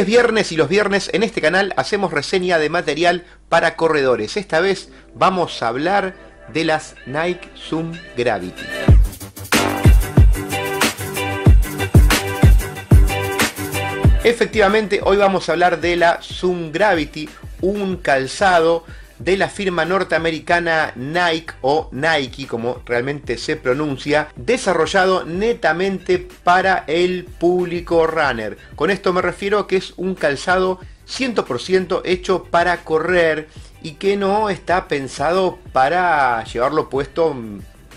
es viernes y los viernes en este canal hacemos reseña de material para corredores. Esta vez vamos a hablar de las Nike Zoom Gravity. Efectivamente, hoy vamos a hablar de la Zoom Gravity, un calzado de la firma norteamericana Nike o Nike, como realmente se pronuncia, desarrollado netamente para el público runner. Con esto me refiero que es un calzado 100% hecho para correr y que no está pensado para llevarlo puesto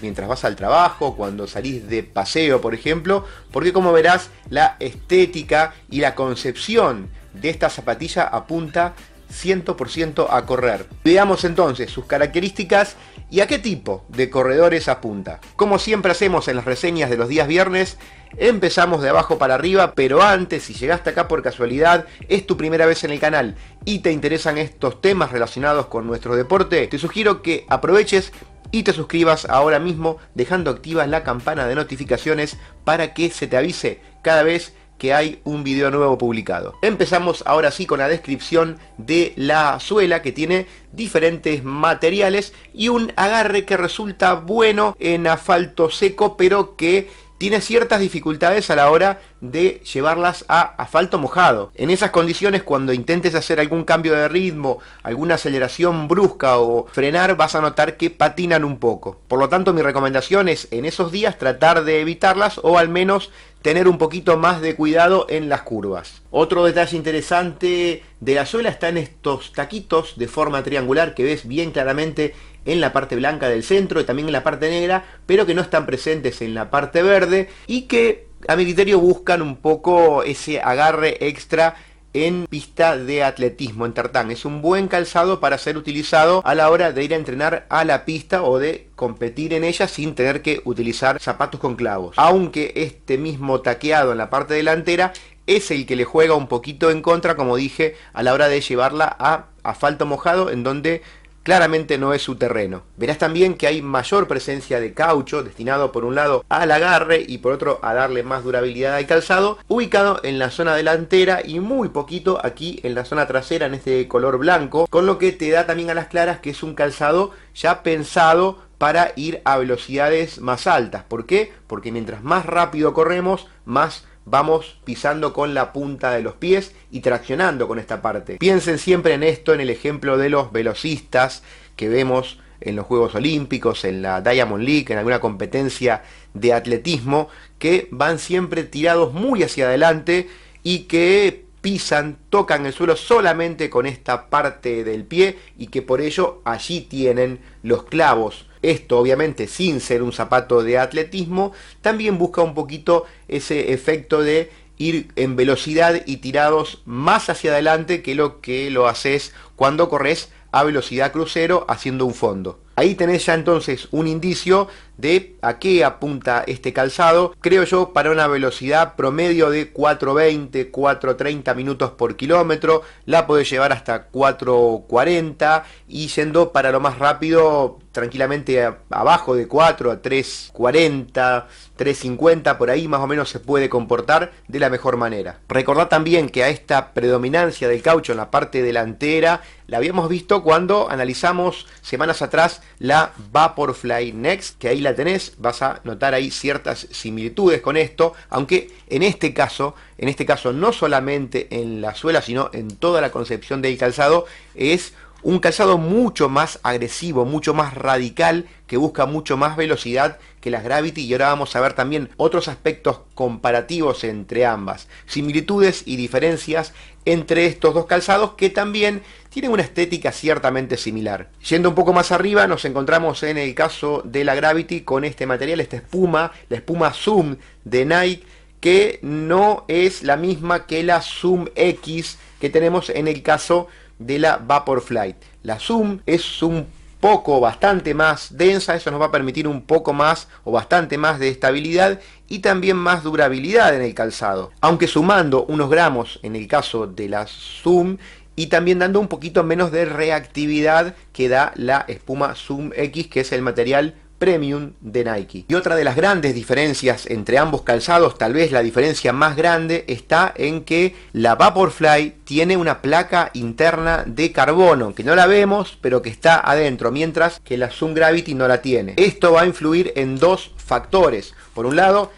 mientras vas al trabajo, cuando salís de paseo, por ejemplo, porque como verás, la estética y la concepción de esta zapatilla apunta 100% a correr. Veamos entonces sus características y a qué tipo de corredores apunta. Como siempre hacemos en las reseñas de los días viernes, empezamos de abajo para arriba, pero antes, si llegaste acá por casualidad, es tu primera vez en el canal y te interesan estos temas relacionados con nuestro deporte, te sugiero que aproveches y te suscribas ahora mismo dejando activa la campana de notificaciones para que se te avise cada vez hay un video nuevo publicado. Empezamos ahora sí con la descripción de la suela que tiene diferentes materiales y un agarre que resulta bueno en asfalto seco pero que tiene ciertas dificultades a la hora de llevarlas a asfalto mojado. En esas condiciones, cuando intentes hacer algún cambio de ritmo, alguna aceleración brusca o frenar, vas a notar que patinan un poco. Por lo tanto, mi recomendación es en esos días tratar de evitarlas o al menos tener un poquito más de cuidado en las curvas. Otro detalle interesante de la suela está en estos taquitos de forma triangular que ves bien claramente en la parte blanca del centro y también en la parte negra, pero que no están presentes en la parte verde y que a mi criterio buscan un poco ese agarre extra en pista de atletismo, en tartán. Es un buen calzado para ser utilizado a la hora de ir a entrenar a la pista o de competir en ella sin tener que utilizar zapatos con clavos. Aunque este mismo taqueado en la parte delantera es el que le juega un poquito en contra, como dije, a la hora de llevarla a asfalto mojado, en donde claramente no es su terreno. Verás también que hay mayor presencia de caucho, destinado por un lado al agarre y por otro a darle más durabilidad al calzado, ubicado en la zona delantera y muy poquito aquí en la zona trasera en este color blanco, con lo que te da también a las claras que es un calzado ya pensado para ir a velocidades más altas. ¿Por qué? Porque mientras más rápido corremos, más vamos pisando con la punta de los pies y traccionando con esta parte. Piensen siempre en esto, en el ejemplo de los velocistas que vemos en los Juegos Olímpicos, en la Diamond League, en alguna competencia de atletismo, que van siempre tirados muy hacia adelante y que pisan, tocan el suelo solamente con esta parte del pie y que por ello allí tienen los clavos esto obviamente sin ser un zapato de atletismo, también busca un poquito ese efecto de ir en velocidad y tirados más hacia adelante que lo que lo haces cuando corres a velocidad crucero haciendo un fondo. Ahí tenés ya entonces un indicio de a qué apunta este calzado, creo yo, para una velocidad promedio de 420, 430 minutos por kilómetro, la puede llevar hasta 440 y siendo para lo más rápido tranquilamente abajo de 4 a 3.40, 3.50, por ahí más o menos se puede comportar de la mejor manera. Recordad también que a esta predominancia del caucho en la parte delantera la habíamos visto cuando analizamos semanas atrás la Vaporfly Next, que ahí la tenés, vas a notar ahí ciertas similitudes con esto, aunque en este caso, en este caso no solamente en la suela, sino en toda la concepción del calzado, es un calzado mucho más agresivo, mucho más radical, que busca mucho más velocidad que las Gravity y ahora vamos a ver también otros aspectos comparativos entre ambas, similitudes y diferencias entre estos dos calzados que también tienen una estética ciertamente similar. Yendo un poco más arriba, nos encontramos en el caso de la Gravity con este material, esta espuma, la espuma Zoom de Nike, que no es la misma que la Zoom X que tenemos en el caso de la Vapor Flight... La Zoom es un poco, bastante más densa, eso nos va a permitir un poco más o bastante más de estabilidad y también más durabilidad en el calzado. Aunque sumando unos gramos en el caso de la Zoom y también dando un poquito menos de reactividad que da la espuma Zoom X, que es el material premium de Nike. Y otra de las grandes diferencias entre ambos calzados, tal vez la diferencia más grande, está en que la Vaporfly tiene una placa interna de carbono, que no la vemos, pero que está adentro, mientras que la Zoom Gravity no la tiene. Esto va a influir en dos factores. Por un lado,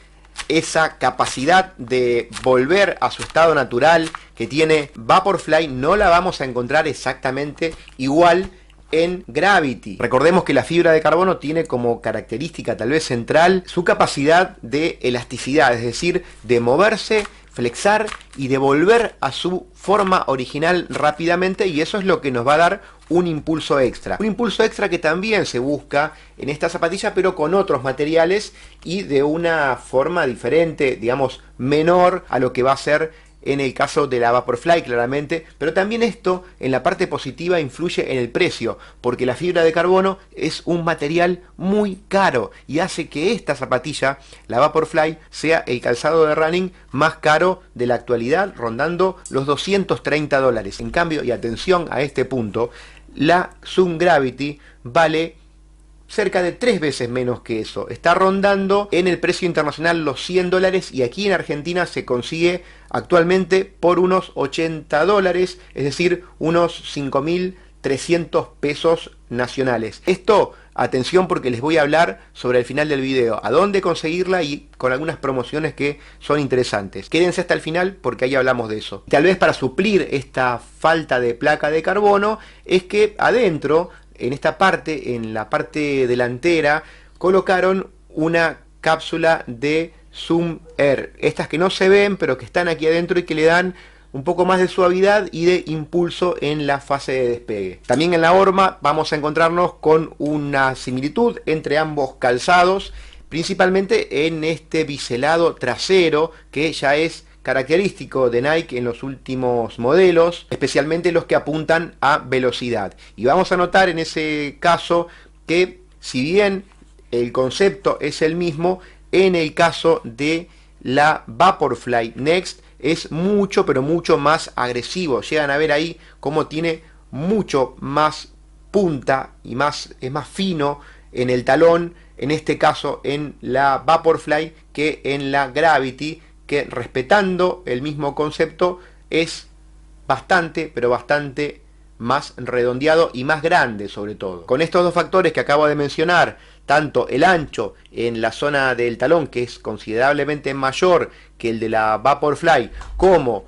esa capacidad de volver a su estado natural que tiene Vaporfly no la vamos a encontrar exactamente igual en Gravity. Recordemos que la fibra de carbono tiene como característica tal vez central su capacidad de elasticidad, es decir, de moverse flexar y devolver a su forma original rápidamente y eso es lo que nos va a dar un impulso extra. Un impulso extra que también se busca en esta zapatilla pero con otros materiales y de una forma diferente, digamos menor a lo que va a ser en el caso de la Vaporfly claramente, pero también esto en la parte positiva influye en el precio, porque la fibra de carbono es un material muy caro y hace que esta zapatilla, la Vaporfly, sea el calzado de running más caro de la actualidad, rondando los 230 dólares. En cambio, y atención a este punto, la Zoom Gravity vale cerca de tres veces menos que eso. Está rondando en el precio internacional los 100 dólares y aquí en Argentina se consigue actualmente por unos 80 dólares, es decir, unos 5.300 pesos nacionales. Esto, atención porque les voy a hablar sobre el final del video, a dónde conseguirla y con algunas promociones que son interesantes. Quédense hasta el final porque ahí hablamos de eso. Tal vez para suplir esta falta de placa de carbono es que adentro en esta parte, en la parte delantera, colocaron una cápsula de Zoom Air. Estas que no se ven, pero que están aquí adentro y que le dan un poco más de suavidad y de impulso en la fase de despegue. También en la horma vamos a encontrarnos con una similitud entre ambos calzados, principalmente en este biselado trasero que ya es característico de Nike en los últimos modelos, especialmente los que apuntan a velocidad. Y vamos a notar en ese caso que si bien el concepto es el mismo, en el caso de la Vaporfly Next es mucho, pero mucho más agresivo. Llegan a ver ahí cómo tiene mucho más punta y más, es más fino en el talón, en este caso en la Vaporfly que en la Gravity, que respetando el mismo concepto es bastante, pero bastante más redondeado y más grande sobre todo. Con estos dos factores que acabo de mencionar, tanto el ancho en la zona del talón, que es considerablemente mayor que el de la Vaporfly, como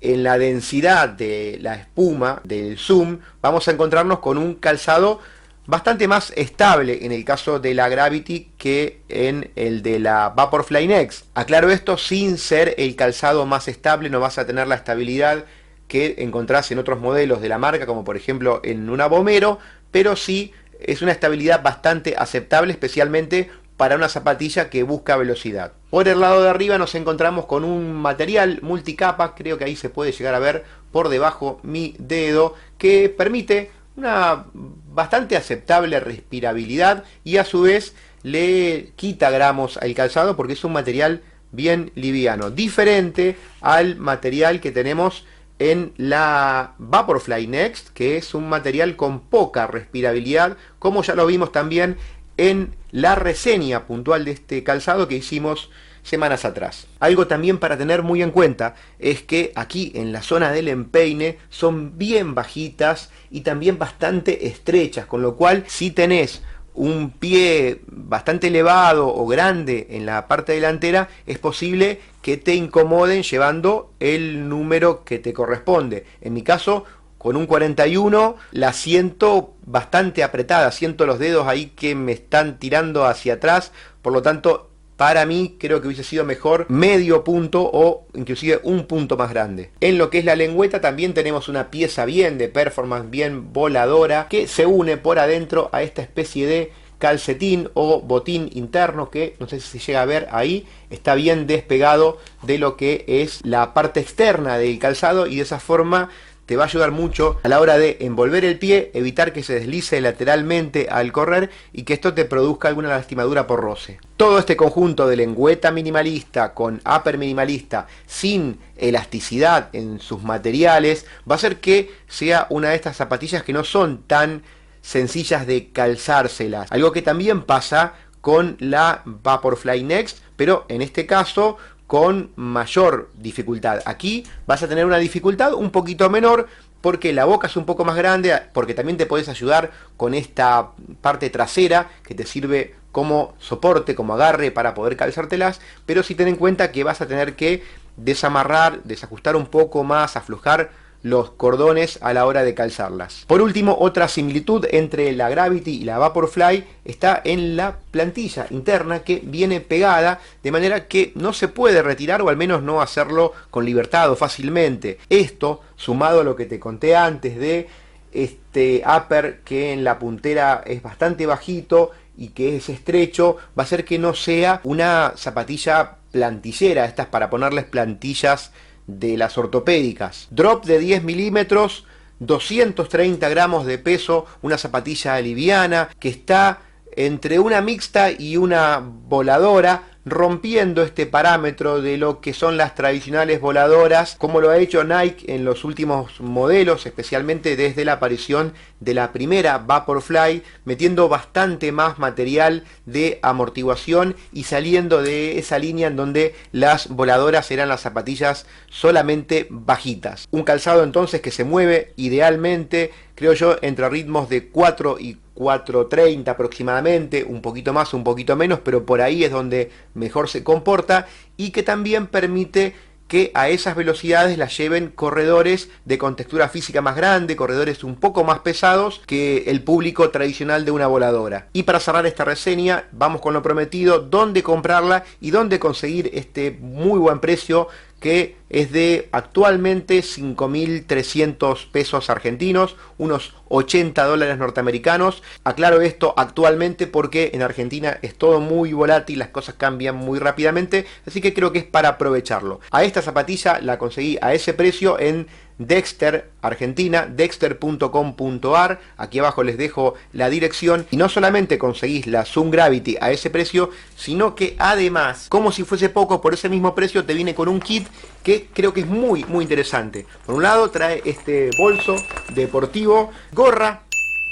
en la densidad de la espuma del Zoom, vamos a encontrarnos con un calzado bastante más estable en el caso de la Gravity que en el de la Vaporfly Next. Aclaro esto, sin ser el calzado más estable no vas a tener la estabilidad que encontrás en otros modelos de la marca, como por ejemplo en una Bomero, pero sí es una estabilidad bastante aceptable, especialmente para una zapatilla que busca velocidad. Por el lado de arriba nos encontramos con un material multicapa, creo que ahí se puede llegar a ver por debajo mi dedo, que permite una bastante aceptable respirabilidad y a su vez le quita gramos al calzado porque es un material bien liviano, diferente al material que tenemos en la Vaporfly Next, que es un material con poca respirabilidad, como ya lo vimos también en la reseña puntual de este calzado que hicimos semanas atrás. Algo también para tener muy en cuenta es que aquí en la zona del empeine son bien bajitas y también bastante estrechas, con lo cual si tenés un pie bastante elevado o grande en la parte delantera, es posible que te incomoden llevando el número que te corresponde. En mi caso, con un 41 la siento bastante apretada, siento los dedos ahí que me están tirando hacia atrás, por lo tanto para mí creo que hubiese sido mejor medio punto o inclusive un punto más grande. En lo que es la lengüeta también tenemos una pieza bien de performance, bien voladora, que se une por adentro a esta especie de calcetín o botín interno que no sé si se llega a ver ahí está bien despegado de lo que es la parte externa del calzado y de esa forma te va a ayudar mucho a la hora de envolver el pie, evitar que se deslice lateralmente al correr y que esto te produzca alguna lastimadura por roce. Todo este conjunto de lengüeta minimalista con upper minimalista sin elasticidad en sus materiales va a hacer que sea una de estas zapatillas que no son tan sencillas de calzárselas. Algo que también pasa con la Vaporfly Next, pero en este caso con mayor dificultad. Aquí vas a tener una dificultad un poquito menor porque la boca es un poco más grande, porque también te puedes ayudar con esta parte trasera que te sirve como soporte, como agarre para poder calzártelas, pero si ten en cuenta que vas a tener que desamarrar, desajustar un poco más, aflojar los cordones a la hora de calzarlas. Por último, otra similitud entre la Gravity y la Vaporfly está en la plantilla interna que viene pegada de manera que no se puede retirar o al menos no hacerlo con libertad o fácilmente. Esto, sumado a lo que te conté antes de este upper que en la puntera es bastante bajito y que es estrecho, va a hacer que no sea una zapatilla plantillera, estas para ponerles plantillas de las ortopédicas. Drop de 10 milímetros, 230 gramos de peso, una zapatilla liviana que está entre una mixta y una voladora rompiendo este parámetro de lo que son las tradicionales voladoras, como lo ha hecho Nike en los últimos modelos, especialmente desde la aparición de la primera Vaporfly, metiendo bastante más material de amortiguación y saliendo de esa línea en donde las voladoras eran las zapatillas solamente bajitas. Un calzado entonces que se mueve idealmente, creo yo, entre ritmos de 4 y 4.30 aproximadamente, un poquito más, un poquito menos, pero por ahí es donde mejor se comporta y que también permite que a esas velocidades las lleven corredores de contextura física más grande, corredores un poco más pesados que el público tradicional de una voladora. Y para cerrar esta reseña, vamos con lo prometido, dónde comprarla y dónde conseguir este muy buen precio que es de actualmente 5.300 pesos argentinos, unos 80 dólares norteamericanos. Aclaro esto actualmente porque en Argentina es todo muy volátil, las cosas cambian muy rápidamente, así que creo que es para aprovecharlo. A esta zapatilla la conseguí a ese precio en Dexter, Argentina, dexter.com.ar. Aquí abajo les dejo la dirección. Y no solamente conseguís la Zoom Gravity a ese precio, sino que además, como si fuese poco, por ese mismo precio te viene con un kit que creo que es muy, muy interesante. Por un lado trae este bolso deportivo, gorra,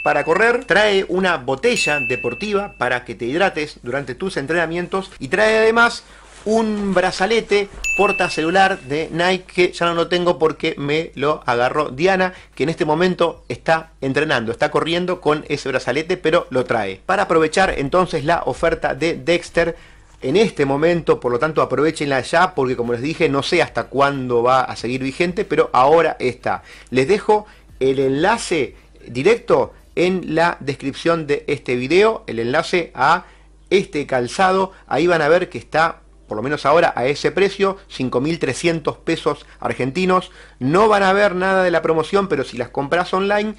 para correr, trae una botella deportiva para que te hidrates durante tus entrenamientos y trae además un brazalete porta celular de Nike que ya no lo tengo porque me lo agarró Diana, que en este momento está entrenando, está corriendo con ese brazalete, pero lo trae. Para aprovechar entonces la oferta de Dexter, en este momento, por lo tanto aprovechenla ya porque como les dije no sé hasta cuándo va a seguir vigente, pero ahora está. Les dejo el enlace directo en la descripción de este video, el enlace a este calzado, ahí van a ver que está por lo menos ahora, a ese precio, 5.300 pesos argentinos. No van a ver nada de la promoción, pero si las compras online,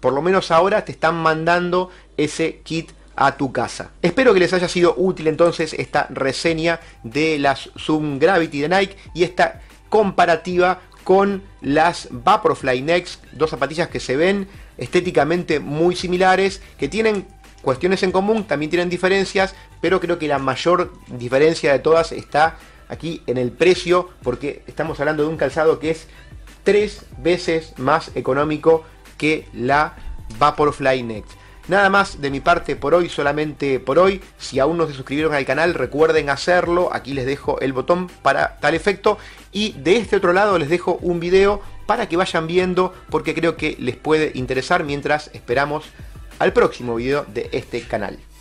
por lo menos ahora te están mandando ese kit a tu casa. Espero que les haya sido útil entonces esta reseña de las Zoom Gravity de Nike y esta comparativa con las Vaporfly Next, dos zapatillas que se ven estéticamente muy similares, que tienen cuestiones en común, también tienen diferencias, pero creo que la mayor diferencia de todas está aquí en el precio, porque estamos hablando de un calzado que es tres veces más económico que la Vaporfly Next. Nada más de mi parte por hoy, solamente por hoy. Si aún no se suscribieron al canal, recuerden hacerlo. Aquí les dejo el botón para tal efecto. Y de este otro lado les dejo un video para que vayan viendo porque creo que les puede interesar mientras esperamos al próximo video de este canal.